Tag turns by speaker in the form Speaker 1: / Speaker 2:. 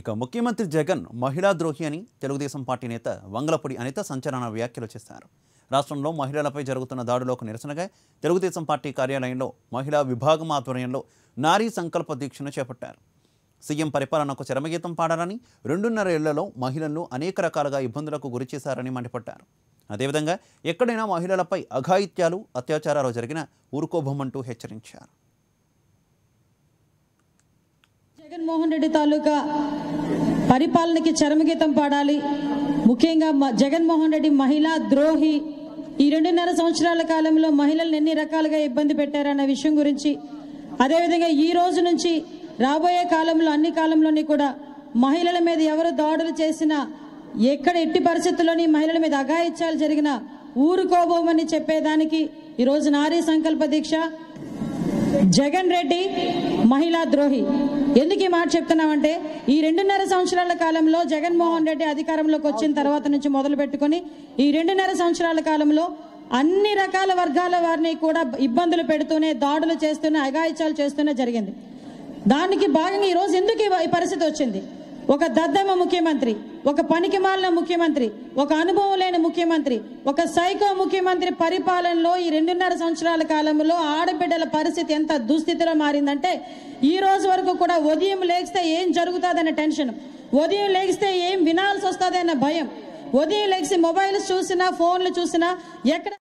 Speaker 1: ఇక ముఖ్యమంత్రి జగన్ మహిళా ద్రోహి అని తెలుగుదేశం పార్టీ నేత వంగలపూడి అనిత సంచలన వ్యాఖ్యలు చేశారు రాష్ట్రంలో మహిళలపై జరుగుతున్న దాడులకు నిరసనగా తెలుగుదేశం పార్టీ కార్యాలయంలో మహిళా విభాగం ఆధ్వర్యంలో నారీ సంకల్ప దీక్షను చేపట్టారు సీఎం పరిపాలనకు చరమగీతం పాడారని రెండున్నర ఏళ్లలో మహిళలను అనేక రకాలుగా ఇబ్బందులకు గురిచేశారని మండిపడ్డారు అదేవిధంగా ఎక్కడైనా మహిళలపై అఘాయిత్యాలు అత్యాచారాలు జరిగినా ఊరుకోభమంటూ హెచ్చరించారు
Speaker 2: జగన్మోహన్ రెడ్డి తాలూకా పరిపాలనకి చరమగీతం పాడాలి ముఖ్యంగా జగన్మోహన్ రెడ్డి మహిళా ద్రోహి ఈ రెండున్నర సంవత్సరాల కాలంలో మహిళలను ఎన్ని రకాలుగా ఇబ్బంది పెట్టారన్న విషయం గురించి అదేవిధంగా ఈ రోజు నుంచి రాబోయే కాలంలో అన్ని కాలంలోని కూడా మహిళల మీద ఎవరు దాడులు చేసినా ఎక్కడ ఎట్టి పరిస్థితుల్లోని మహిళల మీద అఘాయిత్యాలు జరిగినా ఊరుకోబోమని చెప్పేదానికి ఈరోజు నారీ సంకల్ప దీక్ష జగన్ రెడ్డి మహిళా ద్రోహి ఎందుకు ఈ మాట చెప్తున్నామంటే ఈ రెండున్నర సంవత్సరాల కాలంలో జగన్మోహన్ రెడ్డి అధికారంలోకి వచ్చిన తర్వాత నుంచి మొదలు పెట్టుకొని ఈ రెండున్నర సంవత్సరాల కాలంలో అన్ని రకాల వర్గాల వారిని కూడా ఇబ్బందులు పెడుతూనే దాడులు చేస్తూనే అఘాయిత్యాలు చేస్తూనే జరిగింది దానికి భాగంగా ఈరోజు ఎందుకు ఈ పరిస్థితి వచ్చింది ఒక దద్దమ్మ ముఖ్యమంత్రి ఒక పనికిమాలిన ముఖ్యమంత్రి ఒక అనుభవం లేని ముఖ్యమంత్రి ఒక సైకో ముఖ్యమంత్రి పరిపాలనలో ఈ రెండున్నర సంవత్సరాల కాలంలో ఆడబిడ్డల పరిస్థితి ఎంత దుస్థితిలో మారిందంటే ఈ రోజు వరకు కూడా ఉదయం లేగిస్తే ఏం జరుగుతుందనే టెన్షన్ ఉదయం లేగిస్తే ఏం వినాల్సి వస్తుందనే భయం ఉదయం లేచి మొబైల్స్ చూసినా ఫోన్లు చూసినా ఎక్కడ